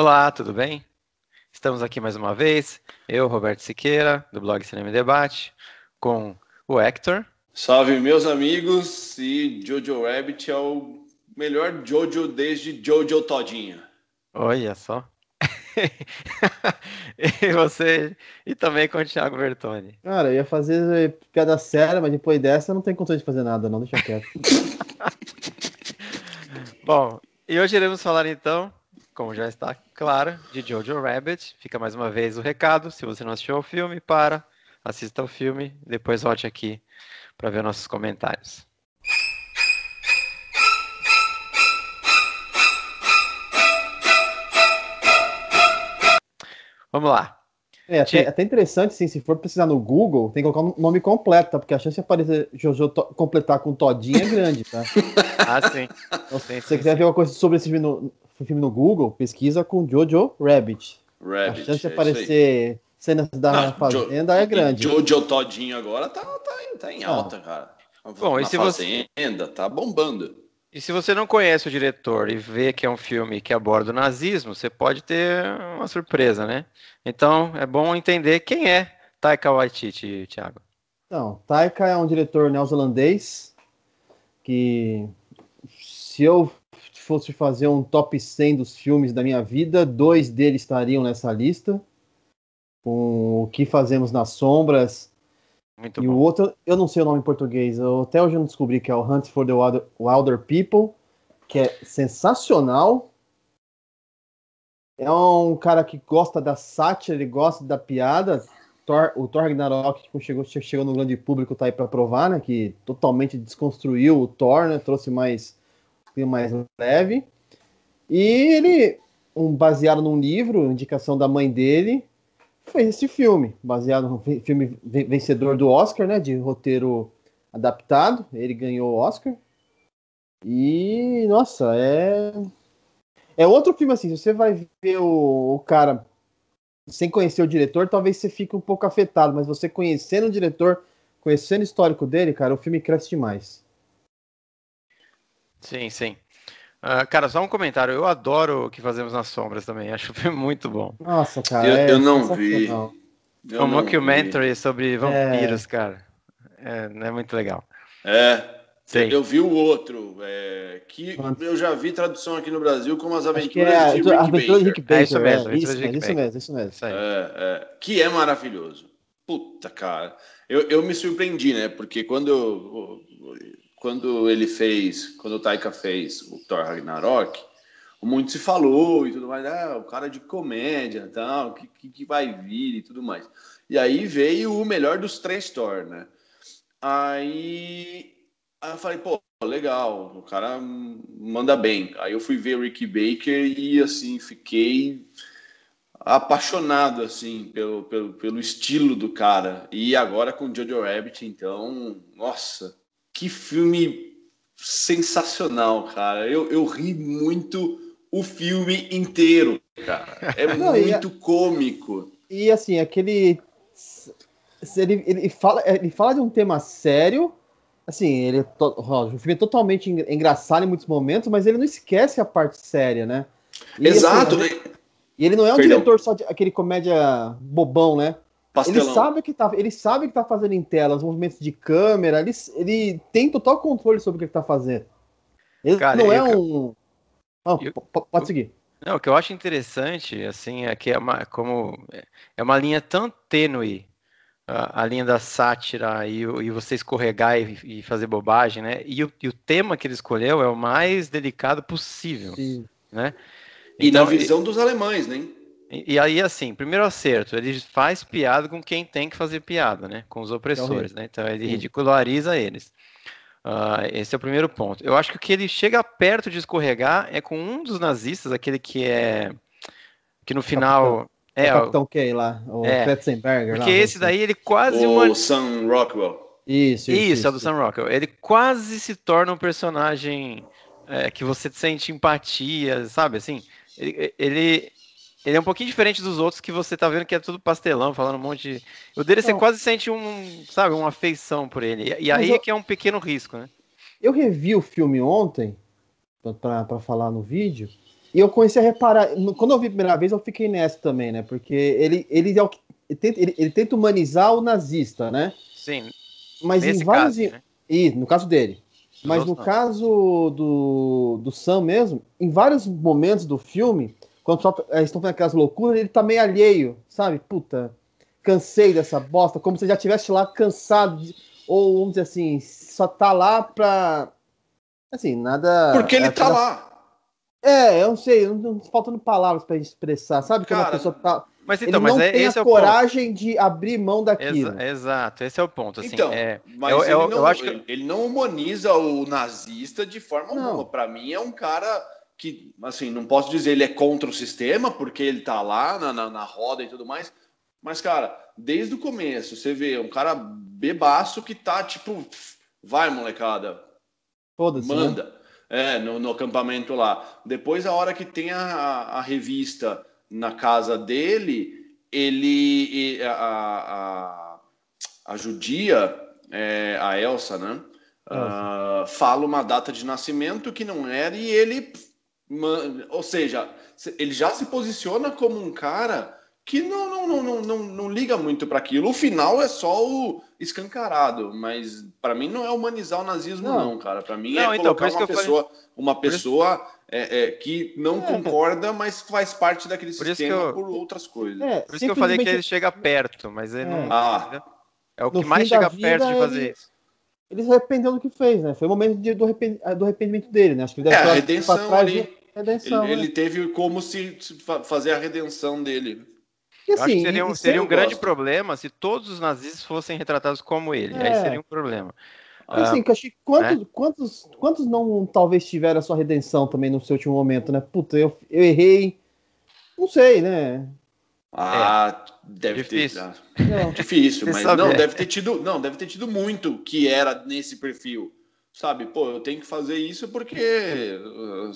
Olá, tudo bem? Estamos aqui mais uma vez, eu, Roberto Siqueira, do blog Cinema e Debate, com o Hector. Salve, meus amigos, e Jojo Rabbit é o melhor Jojo desde Jojo Todinha. Olha só. e você, e também com o Thiago Bertoni. Cara, eu ia fazer piada séria, mas depois dessa eu não tenho condições de fazer nada, não, deixa quieto. Bom, e hoje iremos falar então como já está claro, de Jojo Rabbit. Fica mais uma vez o recado. Se você não assistiu o filme, para, assista ao filme, depois volte aqui para ver nossos comentários. Vamos lá. É, até, até, interessante, sim, se for precisar no Google, tem que colocar o nome completo, tá? Porque a chance de aparecer Jojo completar com Todinho é grande, tá? ah, sim. Então, sim se você sim, quiser sim. ver uma coisa sobre esse filme no, filme no Google, pesquisa com Jojo Rabbit. Rabbit a chance de é aparecer cenas da Fazenda jo, é grande. Jojo Todinho agora tá, tá, em, tá em tá. alta, ah. cara. Bom, na e se Fazenda, você... tá bombando. E se você não conhece o diretor e vê que é um filme que aborda o nazismo, você pode ter uma surpresa, né? Então é bom entender quem é Taika Waititi, Thiago. Então, Taika é um diretor neozelandês que, se eu fosse fazer um top 100 dos filmes da minha vida, dois deles estariam nessa lista, com O Que Fazemos nas Sombras muito e bom. o outro, eu não sei o nome em português, eu até hoje eu não descobri, que é o Hunt for the Wilder, Wilder People, que é sensacional. É um cara que gosta da sátira, ele gosta da piada. Thor, o Thor Ragnarok tipo, chegou, chegou no grande público, tá aí para provar, né? Que totalmente desconstruiu o Thor, né? Trouxe mais mais leve. E ele, um, baseado num livro, indicação da mãe dele, fez esse filme, baseado no filme vencedor do Oscar, né, de roteiro adaptado. Ele ganhou o Oscar. E nossa, é é outro filme assim, se você vai ver o, o cara sem conhecer o diretor, talvez você fique um pouco afetado, mas você conhecendo o diretor, conhecendo o histórico dele, cara, o filme cresce demais. Sim, sim. Uh, cara, só um comentário. Eu adoro o que fazemos nas sombras também. Acho que foi muito bom. Nossa, cara. Eu, é eu não vi. Eu um documentary sobre é. vampiros, é. cara. É, é muito legal. É. Sim. Eu vi o outro, é, que Quanto? eu já vi tradução aqui no Brasil como As Aventuras é, de Rick Aventura Baker. Baker. É isso é, mesmo, é, isso, Rick isso, mesmo, isso mesmo. É, é, que é maravilhoso. Puta, cara. Eu, eu me surpreendi, né? Porque quando eu quando ele fez, quando o Taika fez o Thor Ragnarok, muito se falou e tudo mais, ah, o cara de comédia, tal, o que, que, que vai vir e tudo mais. E aí veio o melhor dos três Thor, né? Aí, aí eu falei, pô, legal, o cara manda bem. Aí eu fui ver o Ricky Baker e assim, fiquei apaixonado assim pelo, pelo, pelo estilo do cara. E agora com o Jojo Rabbit, então, nossa, que filme sensacional, cara. Eu, eu ri muito o filme inteiro, cara. É Não, muito e, é- cômico. E assim, aquele. Ele, ele, fala, ele fala de um tema sério, assim, ele é o filme é totalmente engraçado em muitos momentos, mas ele não esquece a parte séria, né? E, assim, Exato. Assim, e ele não é um Perdão. diretor só de aquele comédia bobão, né? Pastelão. Ele sabe que tá, ele sabe que tá fazendo em tela, os movimentos de câmera, ele, ele tem total controle sobre o que ele tá fazendo. Ele Cara, não é eu, um. Ah, eu, pode seguir. Não, o que eu acho interessante, assim, é que é uma, como, é uma linha tão tênue a, a linha da sátira e, e você escorregar e, e, fazer bobagem, né? E o, e o, tema que ele escolheu é o mais delicado possível, Sim. né? Então, e na visão dos alemães, né? E, aí, assim, primeiro acerto, ele faz piada com quem tem que fazer piada, né? Com os opressores, é né? Então ele ridiculariza eles. Uh, esse é o primeiro ponto. Eu acho que o que ele chega perto de escorregar é com um dos nazistas, aquele que é. que no final. é, é o Capitão K lá, o é, Petzenberger. Porque lá, né? esse daí ele quase. O uma... Sam Rockwell. Isso, isso, isso, é isso. é do Sam Rockwell. Ele quase se torna um personagem é, que você sente empatia, sabe? Assim, ele, ele ele é um pouquinho diferente dos outros que você tá vendo que é tudo pastelão, falando um monte de. O dele você quase sente um, sabe, uma afeição por ele. E, e aí eu... é que é um pequeno risco, né? Eu revi o filme ontem, para falar no vídeo, e eu comecei a reparar. Quando eu vi a primeira vez, eu fiquei nessa também, né? Porque ele, ele é o que. Ele tenta, ele, ele tenta humanizar o nazista, né? Sim. Mas em vários. Caso, né? E, no caso dele. Mas no caso do, do Sam mesmo, em vários momentos do filme, quando só é, estão fazendo aquelas loucuras, ele tá meio alheio, sabe? Puta, cansei dessa bosta, como se já tivesse lá cansado, de, ou vamos dizer assim, só tá lá pra. Assim, nada. Porque ele é, tá pra... lá. É, eu não sei, não, faltando palavras para expressar, sabe? Cara, pessoa tá. Mas então, ele não mas é, tem a é coragem ponto. de abrir mão daquilo. exato, esse é o ponto. Assim, então, é, mas eu, ele, eu, não, eu acho que... ele, não humaniza o nazista de forma não. alguma. Para mim, é um cara que, assim, não posso dizer ele é contra o sistema, porque ele tá lá na, na, na roda e tudo mais, mas, cara, desde o começo, você vê um cara bebaço que tá tipo, vai molecada, né? manda. Né? É, no, no, acampamento lá. Depois, a hora que tem a, a, revista na casa dele, ele. A, a, a judia, é, a Elsa, né? Uh, fala uma data de nascimento que não era e ele ou seja, ele já se posiciona como um cara que não, não, não, não, não, não liga muito para aquilo. O final é só o escancarado, mas para mim não é humanizar o nazismo, não, não cara. Para mim é não, é então, colocar uma pessoa, falei... uma pessoa, é, é, que não é, concorda, mas faz parte daquele por sistema eu... por outras coisas. É, por isso simplesmente... que eu falei que ele chega perto, mas ele não. É. Ah, é o que mais chega perto de fazer ele... isso. Ele se arrependeu do que fez, né? Foi o momento de, do, arrepend... do arrependimento dele, né? Acho que ele deve é, a redenção ali. Redenção, ele, né? ele, teve como se fazer a redenção dele. E, assim, acho que assim, seria um, seria um grande gosto. problema se todos os nazistas fossem retratados como ele. É. Aí seria um problema. Assim, ah, achei, quantos, né? quantos, quantos não talvez tiveram a sua redenção também no seu último momento, né? Puta, eu, eu errei. Não sei, né? Ah, é. deve Difícil. ter. Não. Difícil, mas não, é. deve ter tido. Não, deve ter tido muito que era nesse perfil sabe, pô, eu tenho que fazer isso porque eh,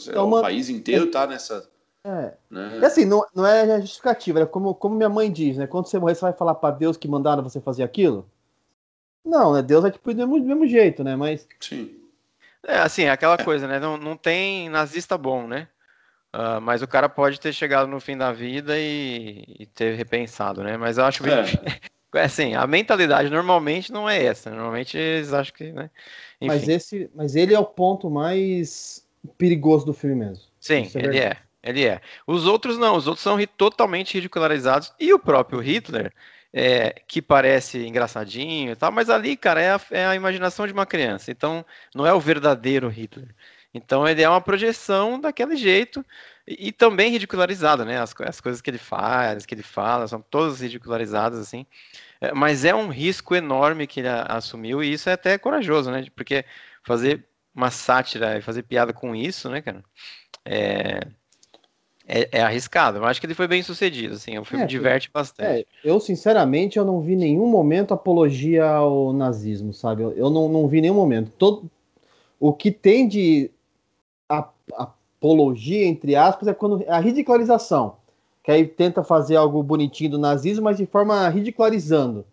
é, é uma... o país inteiro é tá nessa. É. Né? E assim, não, não é justificativa, é como, como minha mãe diz, né? Quando você morrer, você vai falar para Deus que mandaram você fazer aquilo? Não, né? Deus é tipo do mesmo jeito, né? Mas. Sim. É, assim, é aquela coisa, né? Não, não tem nazista bom, né? Uh, mas o cara pode ter chegado no fim da vida e, e ter repensado, né? Mas eu acho que. É. é assim, a mentalidade normalmente não é essa. Normalmente eles acham que. Né? Enfim. Mas, esse, mas ele é o ponto mais perigoso do filme mesmo. Sim, é ele é. Ele é. Os outros não, os outros são totalmente ridicularizados. E o próprio Hitler, é, que parece engraçadinho e tal, mas ali, cara, é a, é a, imaginação de uma criança. Então, não é o verdadeiro Hitler. Então, ele é uma projeção daquele jeito. E, também ridicularizado, né? As, as, coisas que ele faz, que ele fala, são todas ridicularizadas, assim. É, mas é um risco enorme que ele a, assumiu, e isso é até corajoso, né? Porque fazer uma sátira e fazer piada com isso, né, cara? É, é, é, arriscado. Eu acho que ele foi bem sucedido, assim. O é filme é, diverte bastante. É, eu, sinceramente, eu não vi nenhum momento apologia ao nazismo, sabe? Eu, eu não, não vi nenhum momento. Todo, o que tem de a, a, apologia, entre aspas, é quando a ridicularização, que aí tenta fazer algo bonitinho do nazismo, mas de forma ridicularizando.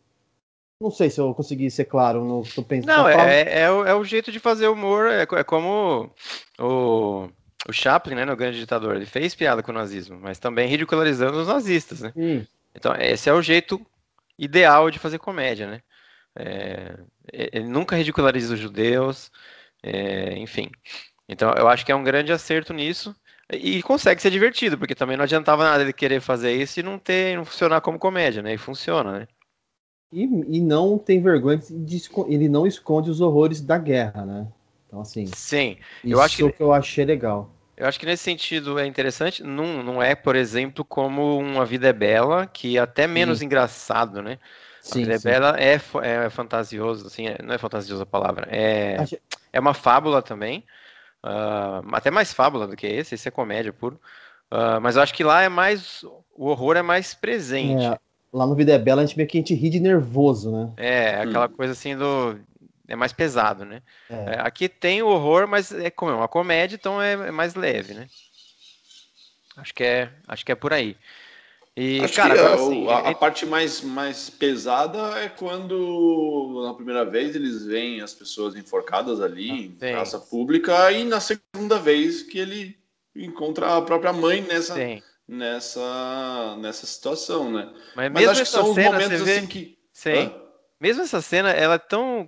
Não sei se eu consegui ser claro, não estou pensando. Não, é, é, é, o, é, o, jeito de fazer humor, é, é como o, o Chaplin, né, no Grande Ditador, ele fez piada com o nazismo, mas também ridicularizando os nazistas, né? Então, esse é o jeito ideal de fazer comédia, né? É, ele nunca ridiculariza os judeus, é, enfim. Então eu acho que é um grande acerto nisso. E consegue ser divertido, porque também não adiantava nada ele querer fazer isso e não ter não funcionar como comédia, né? E funciona, né? E, e não tem vergonha, de, ele não esconde os horrores da guerra, né? Então, assim. Sim, eu acho que. Isso que eu achei legal. Eu acho que nesse sentido é interessante. Não, não é, por exemplo, como Uma Vida é Bela, que é até menos sim. engraçado, né? Sim, a Vida é sim. é Bela é, é fantasioso, assim, é, não é fantasioso a palavra. É, é uma fábula também. Uh, até mais fábula do que esse, esse é comédia puro. Uh, mas eu acho que lá é mais. O horror é mais presente. É, lá no Vida é Bela a gente vê que a gente ri de nervoso, né? É, aquela hum. coisa assim do. É mais pesado, né? É. É, aqui tem o horror, mas é como é uma comédia, então é, é mais leve, né? Acho que é, acho que é por aí. E, Acho cara, que é assim, a, a, parte mais, mais pesada é quando, na primeira vez, eles veem as pessoas enforcadas ali, ah, em praça pública, e na segunda vez que ele encontra a própria mãe nessa, nessa, nessa situação, né? Mas, Mas mesmo acho essa que são cena, os momentos vê... assim que. Sim. Mesmo essa cena, ela é tão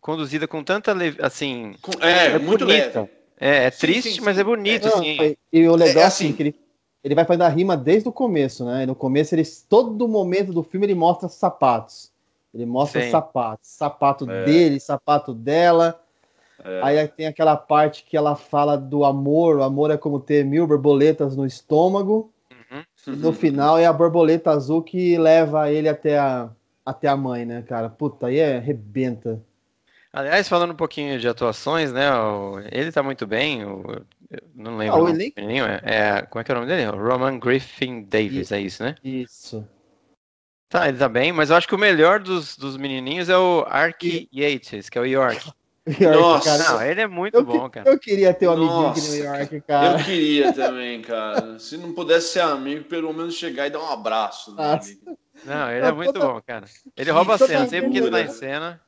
conduzida com tanta assim. É, é, é muito bonita. leve. É, é triste, sim, sim, mas é bonito, é, assim. E o legal é, é assim, que ele ele vai fazendo a rima desde o começo, né? no começo, ele, todo momento do filme, ele mostra sapatos. Ele mostra Sim. sapatos. Sapato é. dele, sapato dela. É. Aí tem aquela parte que ela fala do amor. O amor é como ter mil borboletas no estômago. Uhum. No final é a borboleta azul que leva ele até a, até a mãe, né, cara? Puta, aí é rebenta. Aliás, falando um pouquinho de atuações, né? Ele tá muito bem não lembro. Ah, o elenco? é, é, como é que é o nome dele? Roman Griffin Davis, isso, é isso, né? Isso. Tá, ele tá bem, mas eu acho que o melhor dos, dos menininhos é o Ark e... Yates, que é o York. York Nossa, cara. não, ele é muito eu, bom, cara. Eu queria ter um amiguinho aqui no York, cara. Eu queria também, cara. Se não pudesse ser amigo, pelo menos chegar e dar um abraço. Não, ele é muito bom, cara. Ele rouba a cena, sempre que ele tá em cena.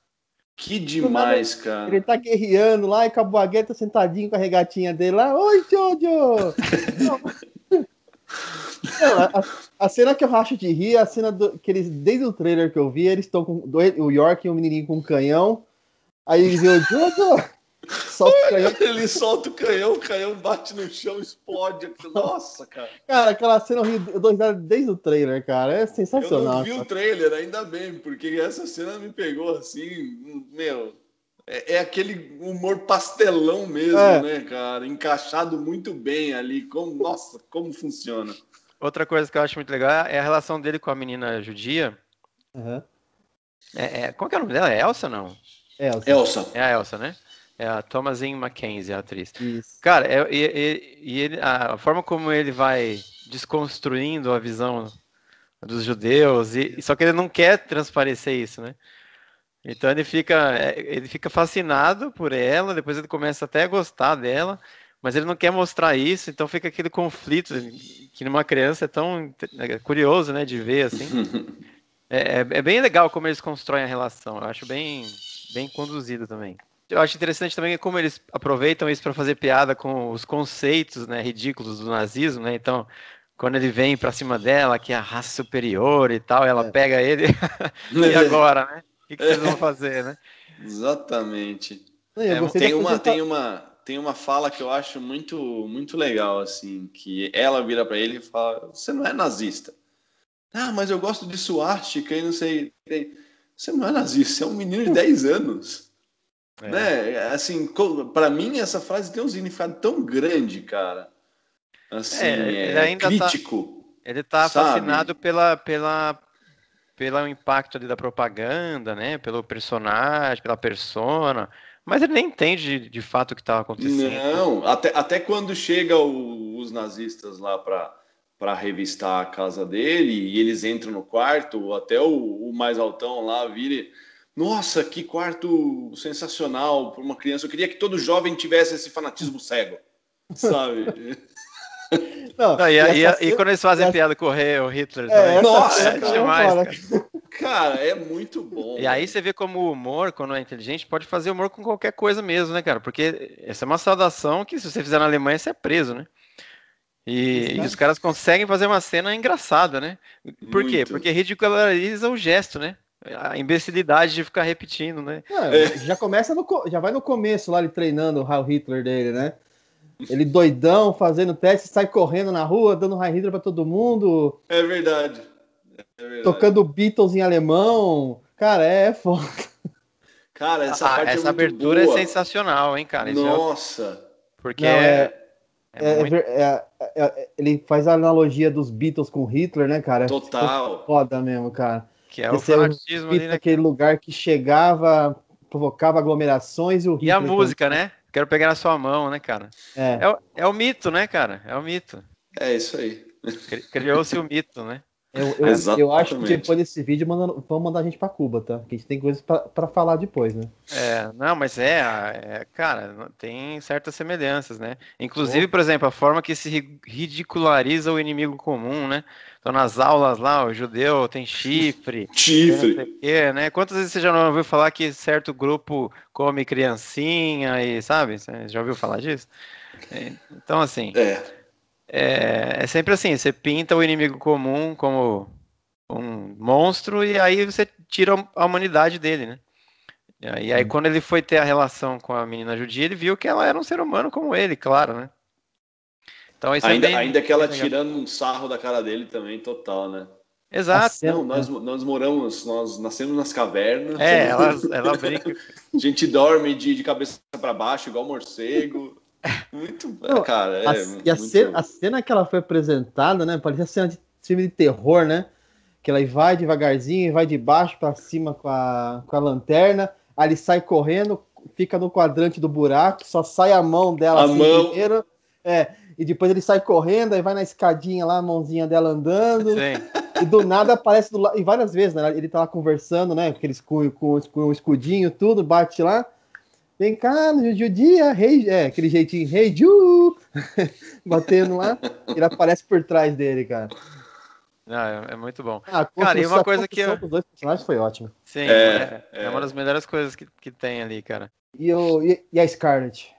Que demais, cara. Ele tá guerreando lá e a tá sentadinho com a regatinha dele lá. Oi, Jojo! a, a, cena que eu racho de rir é a cena do, que eles, desde o trailer que eu vi, eles estão com dois, o York e o menininho com um canhão. Aí eles dizem, Jojo! Solta o canhão. Ele solta o canhão, o canhão bate no chão, explode. Nossa, cara. Cara, aquela cena eu dou risada desde o trailer, cara. É sensacional. Eu não vi cara. o trailer, ainda bem, porque essa cena me pegou assim, meu. É, é aquele humor pastelão mesmo, é. né, cara? Encaixado muito bem ali. Como, nossa, como funciona. Outra coisa que eu acho muito legal é a relação dele com a menina judia. Uhum. É, é, que é o nome dela? É Elsa, não? Elsa. Elsa. É a Elsa, né? É a Thomasine Mackenzie, a atriz. Isso. Cara, é, é, e ele, a forma como ele vai desconstruindo a visão dos judeus, e, só que ele não quer transparecer isso, né? Então ele fica, é, ele fica fascinado por ela, depois ele começa até a gostar dela, mas ele não quer mostrar isso, então fica aquele conflito que numa criança é tão né, curioso, né, de ver assim. É, é, é bem legal como eles constroem a relação, eu acho bem, bem conduzido também eu acho interessante também como eles aproveitam isso para fazer piada com os conceitos né, ridículos do nazismo, né? Então, quando ele vem para cima dela, que é a raça superior e tal, ela é. pega ele. e agora, né? O que, que vocês vão fazer, né? Exatamente. É, tem, uma, tem, uma, tem uma fala que eu acho muito, muito legal, assim, que ela vira para ele e fala: Você não é nazista. Ah, mas eu gosto de suástica e não sei. Você não é nazista, você é um menino de 10 anos. É. Né? Assim, para mim essa frase tem um significado tão grande, cara. Assim, é, ele é ainda tá- crítico. Tá, ele tá sabe? fascinado pela, pela, pelo impacto ali da propaganda, né? Pelo personagem, pela persona. Mas ele nem entende de, de fato o que estava tá acontecendo. Não, até, até quando chega o, os nazistas lá para para revistar a casa dele e eles entram no quarto, até o, o mais altão lá vira nossa, que quarto sensacional para uma criança. Eu queria que todo jovem tivesse esse fanatismo cego, sabe? Não, não, e, e, essa... e, quando eles fazem essa... piada com o rei, o Hitler. É, Nossa, é demais. Cara. cara. é muito bom. E aí você vê como o humor, quando é inteligente, pode fazer humor com qualquer coisa mesmo, né, cara? Porque essa é uma saudação que se você fizer na Alemanha, você é preso, né? E, e os caras conseguem fazer uma cena engraçada, né? Por muito. quê? Porque ridiculariza o gesto, né? a imbecilidade de ficar repetindo, né? É. já começa no já vai no começo lá ele treinando o Heil Hitler dele, né? Ele doidão fazendo teste, sai correndo na rua, dando Heil Hitler para todo mundo. É verdade. é verdade. Tocando Beatles em alemão. Cara, é, é foda. Cara, essa, ah, é essa é abertura boa. é sensacional, hein, cara? Isso Nossa. Porque Não, é... É, muito... é, é, ele faz a analogia dos Beatles com Hitler, né, cara? Total. Foda mesmo, cara. Que é Esse o fanatismo é ali, né? Aquele lugar que chegava, provocava aglomerações e o. E a música, né? Quero pegar na sua mão, né, cara? É. É, é o mito, né, cara? É o mito. É isso aí. Criou-se o mito, né? Eu, eu, eu, acho que depois desse vídeo vamos vão mandar a gente para Cuba, tá? Que a gente tem coisas para falar depois, né? É, não, mas é, é, cara, tem certas semelhanças, né? Inclusive, por exemplo, a forma que se ridiculariza o inimigo comum, né? Então, nas aulas lá, o judeu tem chifre. Chifre. Quê, né? Quantas vezes você já não ouviu falar que certo grupo come criancinha e, sabe? Você já ouviu falar disso? É, então, assim. É. É, é sempre assim, você pinta o inimigo comum como um monstro e aí você tira a humanidade dele, né? E aí, uhum. quando ele foi ter a relação com a menina judia, ele viu que ela era um ser humano como ele, claro, né? Então, isso é ainda, é bem... ainda que ela tirando um sarro da cara dele também, total, né? Exato. Ah, não, nós, nós moramos, nós nascemos nas cavernas. É, ela, ela brinca. a gente dorme de, de cabeça para baixo, igual morcego. Muito, bom, cara. A, é, e a, Cena, a cena que ela foi apresentada, né? Parecia cena de filme de terror, né? Que ela vai devagarzinho, vai de baixo para cima com a, com a lanterna, aí ele sai correndo, fica no quadrante do buraco, só sai a mão dela a assim, mão... primeiro. É, e depois ele sai correndo, aí vai na escadinha lá, a mãozinha dela andando. Sim. E do nada aparece do lado. E várias vezes, né? Ele tá lá conversando, né? Aqueles com, com, com o escudinho, tudo, bate lá Vem cá, no Judia, rei, é, aquele jeitinho, rei hey, Ju, batendo lá, ele aparece por trás dele, cara. Ah, é, é muito bom. Ah, cara, e uma coisa que eu... dos dois personagens foi ótima. Sim, é, é, é, uma das melhores coisas que, que tem ali, cara. E, o, e, e a Scarlet?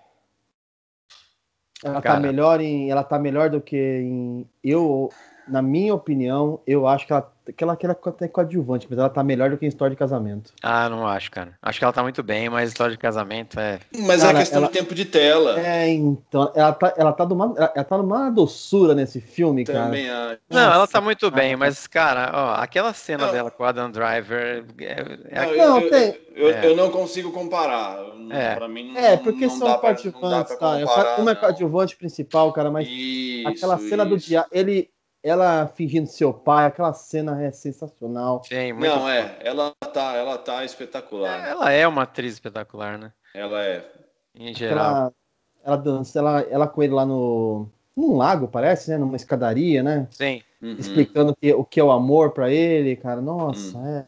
Ela tá cara... tá melhor em, ela tá melhor do que em eu na minha opinião, eu acho que ela, que ela, que ela é coadjuvante, mas ela tá melhor do que em história de casamento. Ah, não acho, cara. Acho que ela tá muito bem, mas história de casamento é. Mas cara, é a questão ela... do tempo de tela. É, então. Ela tá, ela tá, numa, ela tá numa doçura nesse filme, Também cara. Também acho. Não, ela tá muito bem, mas, cara, ó, aquela cena dela com a Adam Driver. É, é... Não, eu, tem... eu, é. eu, não consigo comparar. É. Pra mim, é, não, é, porque não são coadjuvantes, tá? Comparar, uma é coadjuvante principal, cara, mas isso, aquela cena isso. do dia. Ele ela fingindo seu pai, aquela cena é sensacional. Sim, muito Não, é, ela tá, ela tá espetacular. É, ela é uma atriz espetacular, né? Ela é. Em geral. Ela, ela dança, ela, ela com ele lá no. num lago, parece, né? Numa escadaria, né? Sim. Uhum. Explicando que, o que é o amor para ele, cara. Nossa, uhum. é.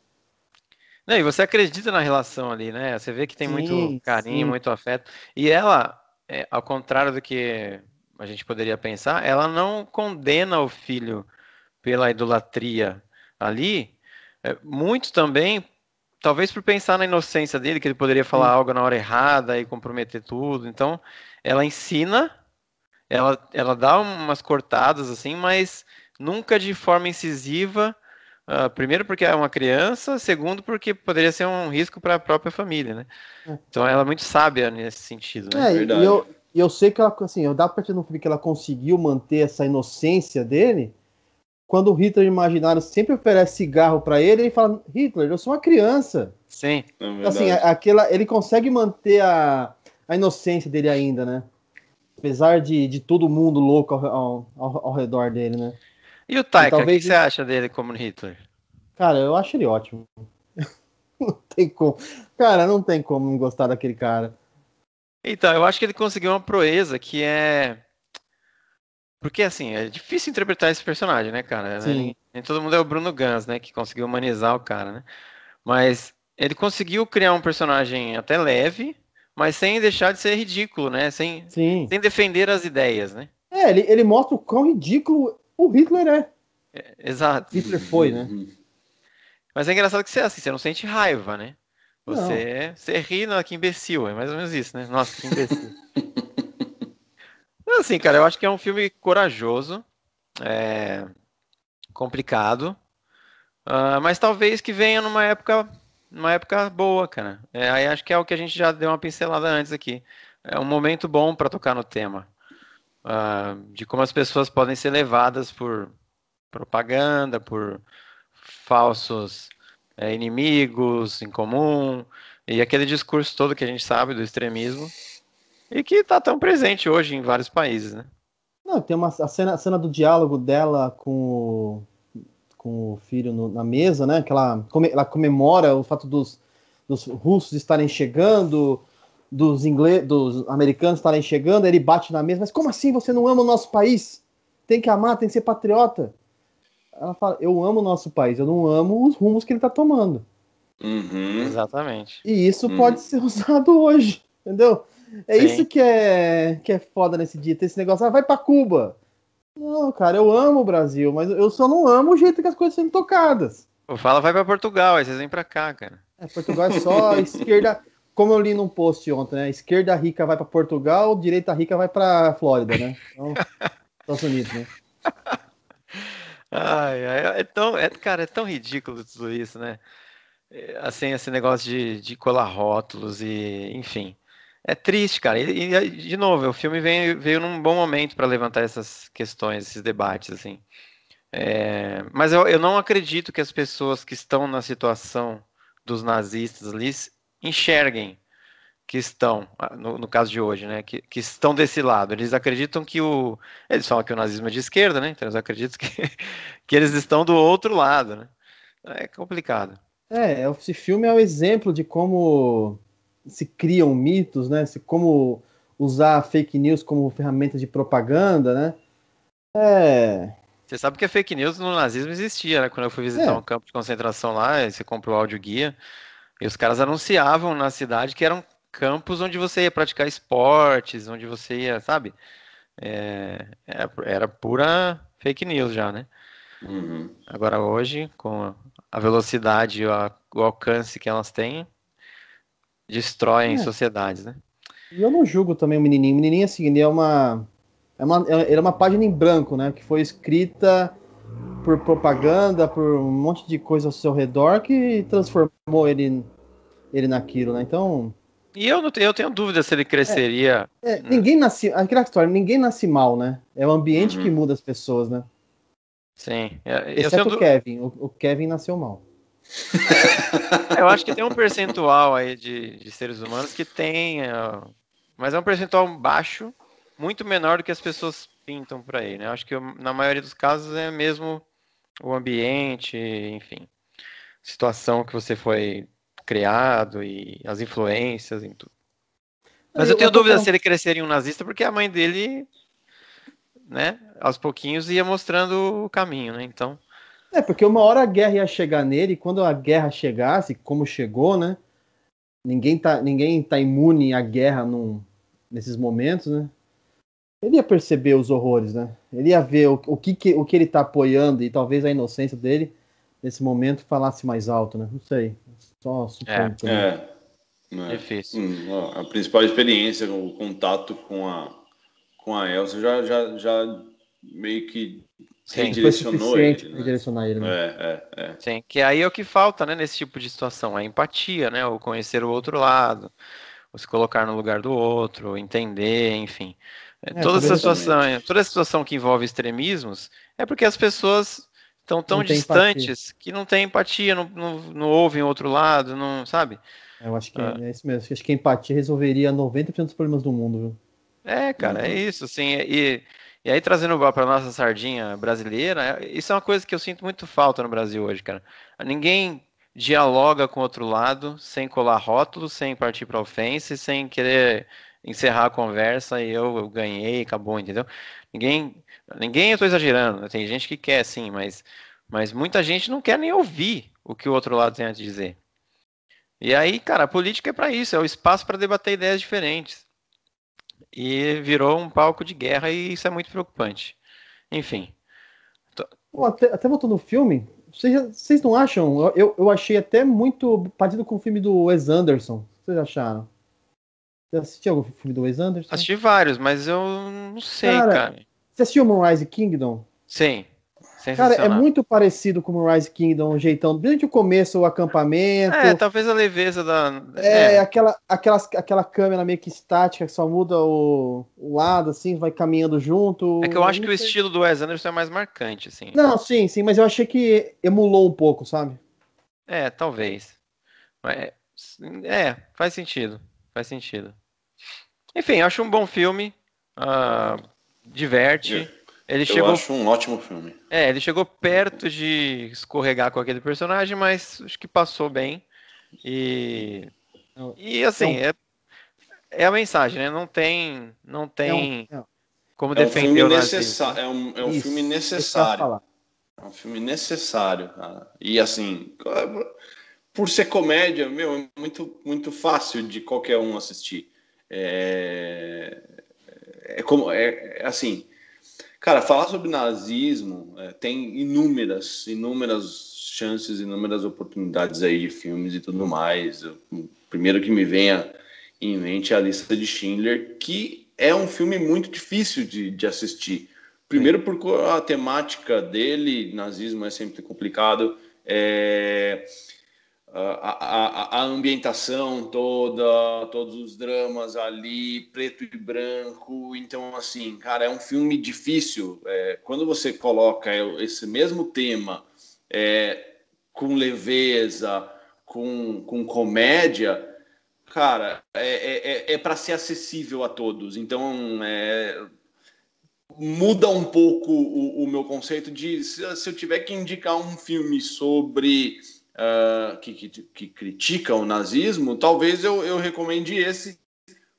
Não, e você acredita na relação ali, né? Você vê que tem sim, muito carinho, sim. muito afeto. E ela, é, ao contrário do que a gente poderia pensar, ela não condena o filho pela idolatria ali, é, muito também, talvez por pensar na inocência dele, que ele poderia falar hum. algo na hora errada e comprometer tudo. Então, ela ensina, ela, ela dá umas cortadas assim, mas nunca de forma incisiva. Uh, primeiro porque é uma criança, segundo porque poderia ser um risco para a própria família, né? É. Então ela é muito sábia nesse sentido, né? É, Verdade. E eu, e eu sei que ela, assim, eu dá pra ter no filme que ela conseguiu manter essa inocência dele. Quando o Hitler imaginário sempre oferece cigarro para ele, ele fala: Hitler, eu sou uma criança. Sim. É então, assim, aquela, ele consegue manter a, a inocência dele ainda, né? Apesar de, de todo mundo louco ao, ao, ao, redor dele, né? E o Taika, talvez... o que você acha dele como Hitler? Cara, eu acho ele ótimo. não tem como. Cara, não tem como não gostar daquele cara. Então, eu acho que ele conseguiu uma proeza que é. Porque, assim, é difícil interpretar esse personagem, né, cara? Né, Sim. Nem, nem todo mundo é o Bruno Gans, né? Que conseguiu humanizar o cara, né? Mas ele conseguiu criar um personagem até leve, mas sem deixar de ser ridículo, né? Sem, Sim. sem defender as ideias, né? É, ele, ele mostra o quão ridículo o Hitler é. é exato. Hitler foi, né? Uhum. Mas é engraçado que você, assim, você não sente raiva, né? Você, é, você ri, não, que imbecil. É mais ou menos isso, né? Nossa, que imbecil. assim, cara, eu acho que é um filme corajoso, é, complicado, uh, mas talvez que venha numa época, numa época boa, cara. É, aí acho que é o que a gente já deu uma pincelada antes aqui. É um momento bom para tocar no tema. Uh, de como as pessoas podem ser levadas por propaganda, por falsos é, inimigos em comum, e aquele discurso todo que a gente sabe do extremismo, e que está tão presente hoje em vários países, né? Não, tem uma a cena, a cena do diálogo dela com o, com o filho no, na mesa, né? Que ela, come, ela comemora o fato dos, dos russos estarem chegando, dos, inglês, dos americanos estarem chegando, ele bate na mesa, mas como assim você não ama o nosso país? Tem que amar, tem que ser patriota ela fala, eu amo o nosso país, eu não amo os rumos que ele tá tomando. Uhum. Exatamente. E isso uhum. pode ser usado hoje, entendeu? É Sim. isso que é, que é foda nesse dia, ter esse negócio, ah, vai para Cuba. Não, cara, eu amo o Brasil, mas eu só não amo o jeito que as coisas são tocadas. Eu fala, vai para Portugal, aí vocês vêm pra cá, cara. É, Portugal é só a esquerda. Como eu li num post ontem, né? Esquerda rica vai para Portugal, direita rica vai para Flórida, né? Então, Estados Unidos, né? Ai, ai, é tão, é, cara, é tão ridículo tudo isso, né? É, assim, esse negócio de, de colar rótulos e, enfim. É triste, cara. E, e de novo, o filme veio, veio num bom momento para levantar essas questões, esses debates, assim. É, mas eu, eu não acredito que as pessoas que estão na situação dos nazistas ali enxerguem que estão, ah, no, no, caso de hoje, né, que, que, estão desse lado. Eles acreditam que o. Eles falam que o nazismo é de esquerda, né? Então eles acreditam que, que eles estão do outro lado, né? É complicado. É, é esse filme é o um exemplo de como se criam mitos, né? Se, como usar fake news como ferramenta de propaganda, né? É. Você sabe que a fake news no nazismo existia, né? Quando eu fui visitar é. um campo de concentração lá, você compra o áudio guia. E os caras anunciavam na cidade que eram campos onde você ia praticar esportes, onde você ia, sabe? É, é, era pura fake news já, né? Uhum. Agora hoje, com a velocidade e o alcance que elas têm, destroem é. sociedades, né? E eu não julgo também o menininho. O menininho, assim, ele é uma, é uma, é, ele é uma página em branco, né? Que foi escrita por propaganda, por um monte de coisa ao seu redor que transformou ele, ele naquilo, né? Então, e eu, não tenho, eu tenho dúvida se ele cresceria. É, é, ninguém nasce. Aquela história, ninguém nasce mal, né? É o ambiente uhum. que muda as pessoas, né? Sim. É, Exceto o Kevin. O, o, Kevin nasceu mal. eu acho que tem um percentual aí de, de seres humanos que tem. Uh, mas é um percentual baixo, muito menor do que as pessoas pintam por aí, né? Eu acho que na maioria dos casos é mesmo o ambiente, enfim, situação que você foi criado e as influências e tudo. Mas eu, eu tenho dúvida se ele cresceria um nazista, porque a mãe dele, né, aos pouquinhos ia mostrando o caminho, né? Então. É, porque uma hora a guerra ia chegar nele, e quando a guerra chegasse, como chegou, né? Ninguém tá, ninguém tá imune à guerra num, nesses momentos, né? Ele ia perceber os horrores, né? Ele ia ver o, o, que, que, o que ele tá apoiando e talvez a inocência dele, nesse momento, falasse mais alto, né? Não sei. Só É. é. Né? Difícil. Hum, a principal experiência, o contato com a, com a Elsa já, já, já meio que Sim, redirecionou ele. Né? Redirecionar ele né? é, é, é. Sim, que aí é o que falta né, nesse tipo de situação, a empatia, né? O conhecer o outro lado, o se colocar no lugar do outro, entender, enfim. É, toda, essa situação, toda essa situação que envolve extremismos é porque as pessoas estão tão, distantes empatia. que não tem empatia, não, não, não ouvem outro lado, não sabe? É, eu acho que ah. é isso mesmo. acho que a empatia resolveria 90% dos problemas do mundo, viu? É, cara, é uhum. isso, assim. E, e aí, trazendo para nossa sardinha brasileira, isso é uma coisa que eu sinto muito falta no Brasil hoje, cara. Ninguém dialoga com o outro lado sem colar rótulos, sem partir para ofensa e sem querer encerrar a conversa e eu, eu ganhei, acabou, entendeu? Ninguém, ninguém eu estou exagerando, né? tem gente que quer sim, mas, mas muita gente não quer nem ouvir o que o outro lado tem a dizer. E aí, cara, a política é para isso, é o espaço para debater ideias diferentes. E virou um palco de guerra e isso é muito preocupante. Enfim. Tô... Bom, até, até voltando no filme, vocês, vocês não acham? Eu, eu achei até muito parecido com o filme do Wes Anderson. Vocês acharam? Você assistiu algum filme do Wes Anderson? Assisti vários, mas eu não sei, cara. cara. Você assistiu Moonrise Kingdom? Sim. Cara, é muito parecido com o Rise Kingdom, um jeitão. Desde o começo, o acampamento. É, talvez a leveza da. É, é. Aquela, aquelas, aquela câmera meio que estática, que só muda o, o lado, assim, vai caminhando junto. É que eu acho que sei. o estilo do Wes Anderson é mais marcante, assim. Não, sim, sim, mas eu achei que emulou um pouco, sabe? É, talvez. é faz sentido. Faz sentido. Enfim, acho um bom filme. Uh, diverte. Ele eu chegou... acho um ótimo filme. É, ele chegou perto de escorregar com aquele personagem, mas acho que passou bem. E, e assim, é, é a mensagem, né? Não tem, não é tem é um, como é defender um filme o necessário, É um, é um Isso, filme necessário. É um filme necessário, cara. Tá? E assim, por ser comédia, meu, é muito, muito fácil de qualquer um assistir. É, é, é, como é, é assim, cara, falar sobre nazismo é, tem inúmeras, inúmeras chances, inúmeras oportunidades aí de filmes e tudo mais. O primeiro que me venha em mente é a lista de Schindler, que é um filme muito difícil de, de assistir. Primeiro porque a temática dele, nazismo é sempre complicado. É, ah, a, a, a, ambientação toda, todos os dramas ali, preto e branco. Então, assim, cara, é um filme difícil. É, quando você coloca esse mesmo tema é, com leveza, com, com comédia, cara, é, é, é, é para ser acessível a todos. Então, é, muda um pouco o, o meu conceito de se, se eu tiver que indicar um filme sobre uh, que, que, que, critica o nazismo, talvez eu, eu recomende esse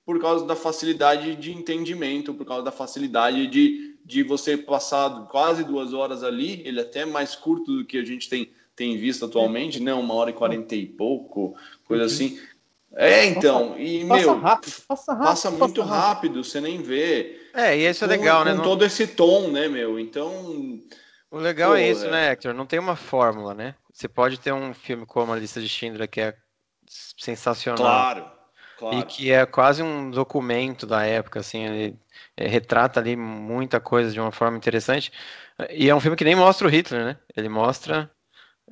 por causa da facilidade de entendimento, por causa da facilidade de, de você passar quase duas horas ali, ele é até mais curto do que a gente tem, tem visto atualmente, né? Uma hora e quarenta e pouco, coisa uhum. assim. É, então, passa, e passa meu, rápido, passa, rápido, passa muito passa rápido, rápido, você nem vê. É, e isso é legal, com, né? Com todo esse tom, né, meu? Então. O legal é pô, é isso, é... né, Hector? Não tem uma fórmula, né? Você pode ter um filme como A Lista de Schindler que é sensacional. Claro, claro. E que é quase um documento da época, assim, ele é, retrata ali muita coisa de uma forma interessante. E é um filme que nem mostra o Hitler, né? Ele mostra,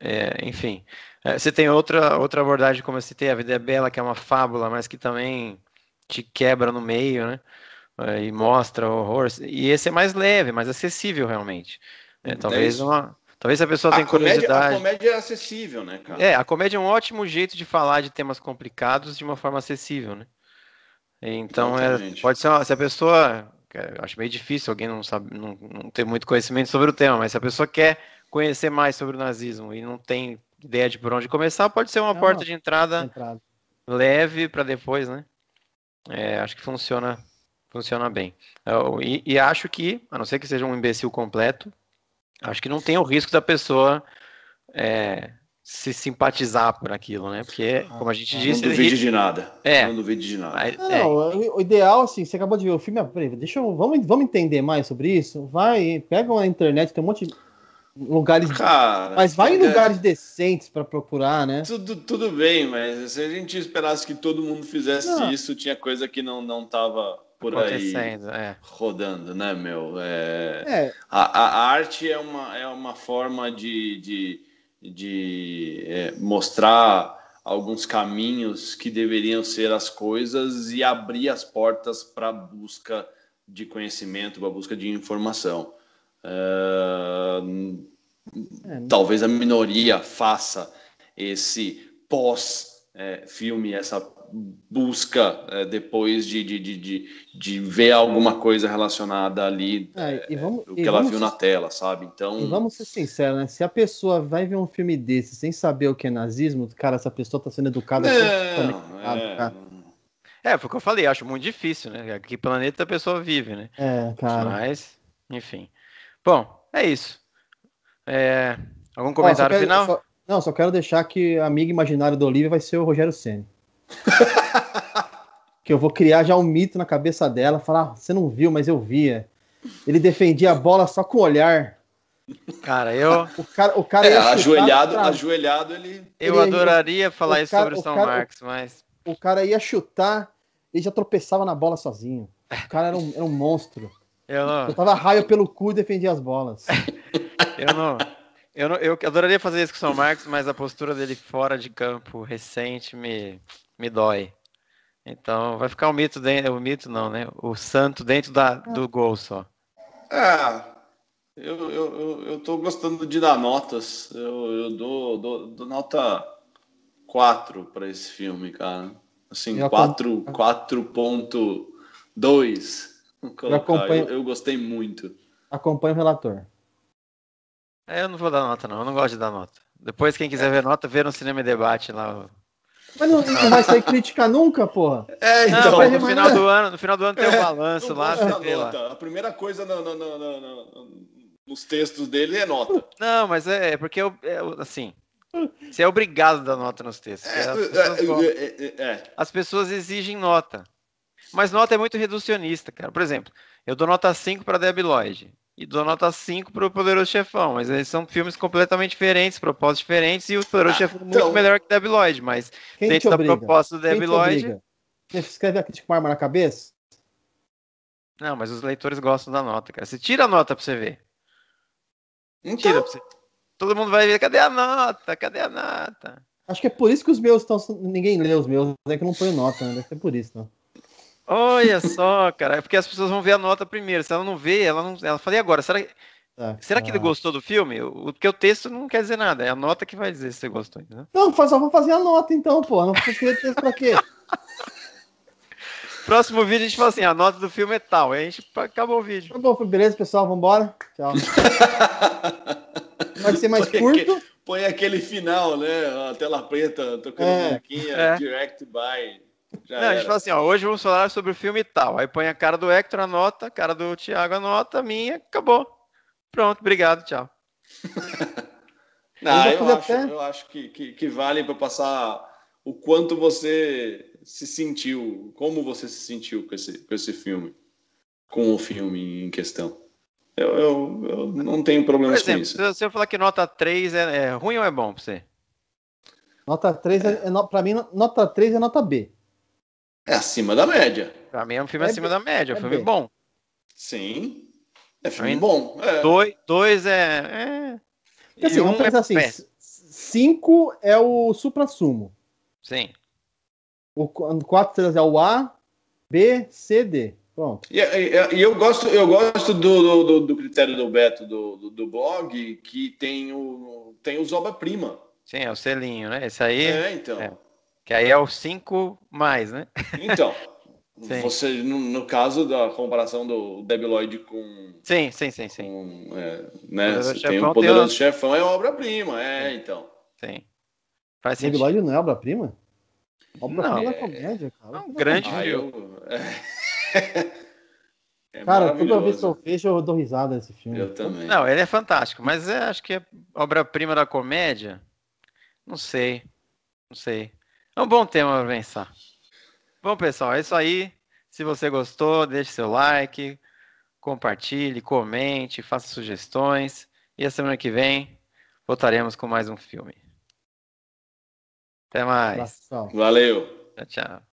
é, enfim. É, você tem outra, outra abordagem, como eu citei, A Vida é Bela, que é uma fábula, mas que também te quebra no meio, né? É, e mostra horror. E esse é mais leve, mais acessível, realmente. É, uhum. talvez uma, Talvez a pessoa a tenha comédia, curiosidade. A comédia é acessível, né, cara? É, a comédia é um ótimo jeito de falar de temas complicados de uma forma acessível, né? Então, é, pode ser uma, se a pessoa. Acho meio difícil alguém não, sabe, não, não ter muito conhecimento sobre o tema, mas se a pessoa quer conhecer mais sobre o nazismo e não tem ideia de por onde começar, pode ser uma não, porta de entrada, entrada. leve para depois, né? É, acho que funciona, funciona bem. Eu, é, e, e acho que, a não ser que seja um imbecil completo, Acho que não tem o risco da pessoa é, se simpatizar por aquilo, né? Porque, ah, como a gente ah, disse. Não duvide de nada. É. Não duvide de nada. Não, é. o ideal, assim, você acabou de ver o filme. Ah, peraí, deixa eu. Vamos, vamos entender mais sobre isso? Vai, pega na internet, tem um monte de lugares. Cara, mas vai em lugares é... decentes para procurar, né? Tudo, tudo bem, mas se a gente esperasse que todo mundo fizesse não. isso, tinha coisa que não, não por aí é. rodando, né, meu? É, é. A, a, arte é uma, é uma forma de, de, de é, mostrar alguns caminhos que deveriam ser as coisas e abrir as portas para a busca de conhecimento, para a busca de informação. É, é, né? talvez a minoria faça esse pós é, filme, essa busca é, depois de, de, de, de, ver alguma coisa relacionada ali, é, e é, vamos, o que ela viu ser, na tela, sabe? Então. E vamos ser sinceros, né? Se a pessoa vai ver um filme desse sem saber o que é nazismo, cara, essa pessoa está sendo educada. É, não, é, foi o que eu falei, acho muito difícil, né? É, que planeta a pessoa vive, né? É, cara. Mas, enfim. Bom, é isso. É... Algum comentário Ó, quero, final? Só, não, só quero deixar que a amiga imaginária do Olivia vai ser o Rogério Senna. que eu vou criar já um mito na cabeça dela, falar, ah, você não viu, mas eu via. Ele defendia a bola só com o olhar. Cara, eu. O cara, o cara é, ajoelhado, pra... ajoelhado ele. Eu ele adoraria falar o isso cara, sobre o São cara, Marcos, mas. O cara ia chutar e já tropeçava na bola sozinho. O cara era um, era um monstro. Eu não. Eu tava raio pelo cu e defendia as bolas. eu não. Eu, não, eu adoraria fazer isso com o São Marcos, mas a postura dele fora de campo recente me, me dói. Então vai ficar o um mito dentro, o um mito não, né? O santo dentro da, é. do gol só. Ah, eu, eu, eu tô gostando de dar notas. Eu, eu dou, dou, dou nota 4 para esse filme, cara. Assim, 4.2. Eu, eu, eu gostei muito. Acompanhe o relator. É, eu não vou dar nota, não. Eu não gosto de dar nota. Depois, quem quiser é. ver nota, vê no Cinema e Debate lá. Mas não, não vai sair crítica nunca, porra. É, então. Não, no, final do ano, no final do ano tem o é, um balanço lá, você lá. A primeira coisa no, no, no, nos textos dele é nota. Não, mas é, é porque, eu, é, assim, você é obrigado a dar nota nos textos. É, as é, pessoas, as pessoas exigem nota. Mas nota é muito reducionista, cara. Por exemplo, eu dou nota 5 para Debbie Lloyd e dou nota 5 pro Poderoso Chefão, mas eles são filmes completamente diferentes, propostas diferentes, e o Poderoso ah, Chefão é muito então, melhor que Debbie Lloyd, mas Quem dentro da proposta do Debbie Lloyd... Você escreve a crítica com arma na cabeça? Não, mas os leitores gostam da nota, cara. Você tira a nota pra você ver. Então... Tira pra você... Todo mundo vai ver, cadê a nota? Cadê a nota? Acho que é por isso que os meus estão. Ninguém lê os meus, é que eu não ponho nota, né? Deve ser por isso, não. Olha só, cara. É porque as pessoas vão ver a nota primeiro. Se ela não vê, ela não. Ela fala, e agora? Será, tá, será que ele tá. gostou do filme? O, porque o texto não quer dizer nada. É a nota que vai dizer se você gostou. Né? Não, só vou fazer a nota então, pô. Não precisa texto pra quê? Próximo vídeo a gente fala assim: a nota do filme é tal. Aí a gente acabou o vídeo. Tá bom, beleza, pessoal. Vambora. Tchau. Pode ser mais põe curto. Aquele, põe aquele final, né? A tela preta, tocando é. boquinha, é. direct by. Já não, era. a gente fala assim, ó, hoje vamos falar sobre o filme e tal. Aí põe a cara do Hector, anota, a cara do Thiago, anota, a minha, acabou. Pronto, obrigado, tchau. não, eu, eu acho, até... eu acho que, que, que vale para passar o quanto você se sentiu, como você se sentiu com esse, com esse filme, com o filme em questão. Eu, eu, eu não tenho problemas exemplo, com isso. Se eu falar que nota 3 é, é ruim ou é bom para você? Nota 3 é, é, é para mim, nota 3 é nota B. É acima da média. Pra mim é um filme é acima bem. da média, é um é filme bem. bom. Sim. É filme bom. É. Dois, dois é. é... Assim, um é assim, cinco é o supra-sumo. Sim. O três é o A, B, C, D. Pronto. E, e, e eu gosto, eu gosto do, do, do critério do Beto do, do, do, blog que tem, o, tem os obra-prima. Sim, é o selinho, né? Esse aí. É, então. É. Que aí é o 5 mais, né? Então, você, no, no, caso da comparação do Debiloid com. Sim, sim, sim, sim. Com, é, né? tem o Poderoso tem... Chefão, é obra-prima, é, sim. então. Sim. Faz sentido. Debiloid não é obra-prima? Obra-prima é comédia, cara. É um grande ah, filme. Eu... É, é cara, toda vez que eu vejo, eu dou risada nesse filme. Eu também. Não, ele é fantástico, mas é, acho que é obra-prima da comédia. Não sei. Não sei. É um bom tema para pensar. Bom, pessoal, é isso aí. Se você gostou, deixe seu like, compartilhe, comente, faça sugestões. E a semana que vem voltaremos com mais um filme. Até mais. Valeu. Tchau, tchau.